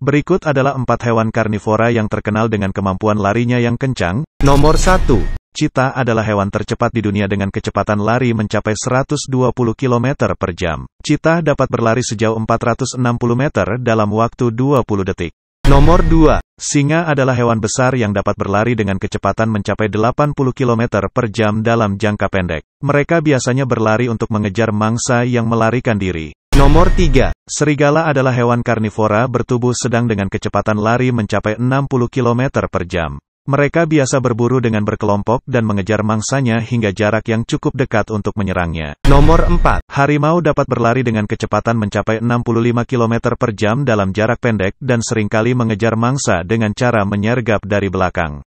Berikut adalah empat hewan karnivora yang terkenal dengan kemampuan larinya yang kencang. Nomor 1. Cita adalah hewan tercepat di dunia dengan kecepatan lari mencapai 120 km per jam. Cita dapat berlari sejauh 460 meter dalam waktu 20 detik. Nomor 2. Singa adalah hewan besar yang dapat berlari dengan kecepatan mencapai 80 km per jam dalam jangka pendek. Mereka biasanya berlari untuk mengejar mangsa yang melarikan diri. Nomor 3. Serigala adalah hewan karnivora bertubuh sedang dengan kecepatan lari mencapai 60 km per jam. Mereka biasa berburu dengan berkelompok dan mengejar mangsanya hingga jarak yang cukup dekat untuk menyerangnya. Nomor 4. Harimau dapat berlari dengan kecepatan mencapai 65 km per jam dalam jarak pendek dan seringkali mengejar mangsa dengan cara menyergap dari belakang.